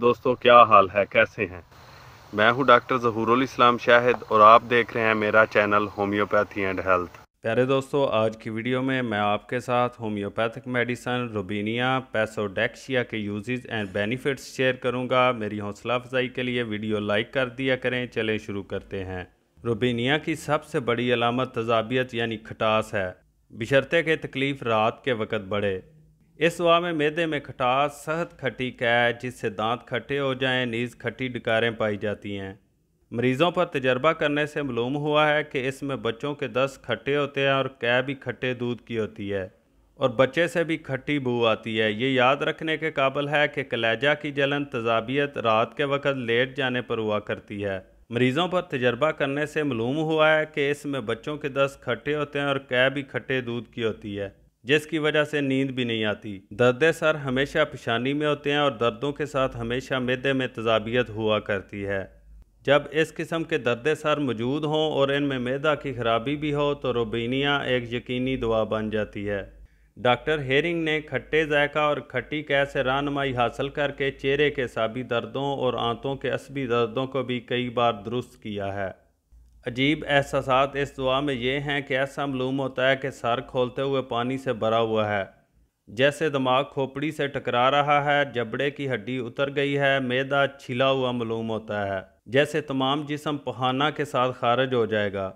दोस्तों क्या हाल है कैसे हैं मैं हूं डॉक्टर जहूरुल इस्लाम शाहिद और आप देख रहे हैं मेरा चैनल होम्योपैथी एंड हेल्थ प्यारे दोस्तों आज की वीडियो में मैं आपके साथ होम्योपैथिक मेडिसन रुबीनिया पैसोडेक्शिया के यूजेस एंड बेनिफिट्स शेयर करूंगा मेरी हौसला अफजाई के लिए वीडियो लाइक कर दिया करें चलें शुरू करते हैं रोबीनिया की सबसे बड़ी अलामत तजाबियत यानी खटास है बिशरते के तकलीफ़ रात के वक़्त बढ़े इस वाह में मैदे में खटास सहत खटी कैद जिससे दांत खट्टे हो जाएं नीज़ खट्टी डकारें पाई जाती हैं मरीज़ों पर तजर्बा करने से मालूम हुआ है कि इसमें बच्चों के दस खट्टे होते हैं और कै भी खट्टे दूध की होती है और बच्चे से भी खट्टी बू आती है ये याद रखने के काबिल है कि कलेजा की जलन तजाबियत रात के वक्त लेट जाने पर हुआ करती है मरीज़ों पर तजर्बा करने से मालूम हुआ है कि इसमें बच्चों के दस खट्टे होते हैं और कै भी खट्टे दूध की होती है जिसकी वजह से नींद भी नहीं आती दर्द सर हमेशा पेशानी में होते हैं और दर्दों के साथ हमेशा मैदे में तजाबियत हुआ करती है जब इस किस्म के दर्द सर मौजूद हों और इनमें मैदा की खराबी भी हो तो रोबीनिया एक यकीनी दवा बन जाती है डॉक्टर हेरिंग ने खट्टे जायका और खट्टी कै से रानमाई हासिल करके चेहरे के साबी दर्दों और आंतों के असबी दर्दों को भी कई बार दुरुस्त किया है अजीब एहसास इस दुआ में ये हैं कि ऐसा मलूम होता है कि सर खोलते हुए पानी से भरा हुआ है जैसे दिमाग खोपड़ी से टकरा रहा है जबड़े की हड्डी उतर गई है मैदा छिला हुआ मलूम होता है जैसे तमाम जिसम पहाना के साथ खारिज हो जाएगा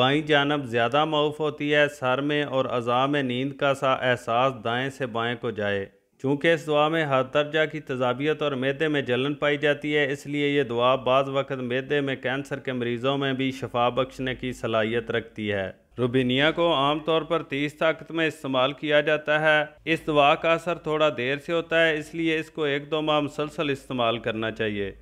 बाई जानब ज़्यादा मऊफ होती है सर में और अज़ा में नींद का सा एहसास दाएँ से बाएँ को जाए चूँकि इस दुआ में हर दर्जा की तजाबियत और मैदे में जलन पाई जाती है इसलिए यह दुआ बाद वक़्त मैदे में कैंसर के मरीज़ों में भी शफा बख्शने की सलाहियत रखती है रुबीनिया को आमतौर पर तीस ताकत में इस्तेमाल किया जाता है इस दुआ का असर थोड़ा देर से होता है इसलिए इसको एक दो माह मुसलसल इस्तेमाल करना चाहिए